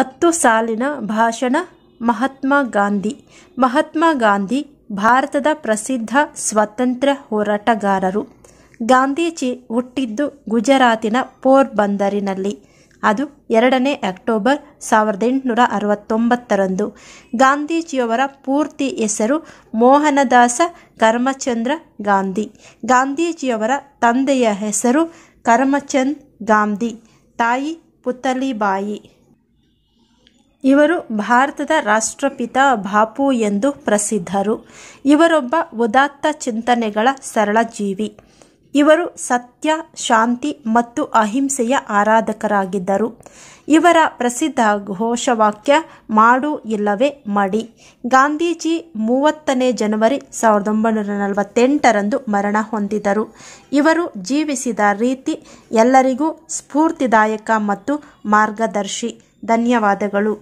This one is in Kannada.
ಹತ್ತು ಸಾಲಿನ ಭಾಷಣ ಮಹಾತ್ಮ ಗಾಂಧಿ ಮಹಾತ್ಮ ಗಾಂಧಿ ಭಾರತದ ಪ್ರಸಿದ್ಧ ಸ್ವಾತಂತ್ರ್ಯ ಹೋರಾಟಗಾರರು ಗಾಂಧೀಜಿ ಹುಟ್ಟಿದ್ದು ಗುಜರಾತಿನ ಪೋರ್ಬಂದರಿನಲ್ಲಿ ಅದು ಎರಡನೇ ಅಕ್ಟೋಬರ್ ಸಾವಿರದ ಎಂಟುನೂರ ಅರವತ್ತೊಂಬತ್ತರಂದು ಗಾಂಧೀಜಿಯವರ ಪೂರ್ತಿ ಹೆಸರು ಮೋಹನದಾಸ ಕರ್ಮಚಂದ್ರ ಗಾಂಧಿ ಗಾಂಧೀಜಿಯವರ ತಂದೆಯ ಹೆಸರು ಕರ್ಮಚಂದ್ ಗಾಂಧಿ ತಾಯಿ ಪುತಲಿಬಾಯಿ ಇವರು ಭಾರತದ ರಾಷ್ಟ್ರಪಿತ ಬಾಪು ಎಂದು ಪ್ರಸಿದ್ಧರು ಇವರೊಬ್ಬ ಉದಾತ್ತ ಚಿಂತನೆಗಳ ಸರಳ ಜೀವಿ ಇವರು ಸತ್ಯ ಶಾಂತಿ ಮತ್ತು ಅಹಿಂಸೆಯ ಆರಾಧಕರಾಗಿದ್ದರು ಇವರ ಪ್ರಸಿದ್ಧ ಘೋಷವಾಕ್ಯ ಮಾಡು ಇಲ್ಲವೇ ಮಡಿ ಗಾಂಧೀಜಿ ಮೂವತ್ತನೇ ಜನವರಿ ಸಾವಿರದ ಒಂಬೈನೂರ ನಲವತ್ತೆಂಟರಂದು ಮರಣ ಹೊಂದಿದರು ಇವರು ಜೀವಿಸಿದ ರೀತಿ ಎಲ್ಲರಿಗೂ ಸ್ಫೂರ್ತಿದಾಯಕ ಮತ್ತು ಮಾರ್ಗದರ್ಶಿ ಧನ್ಯವಾದಗಳು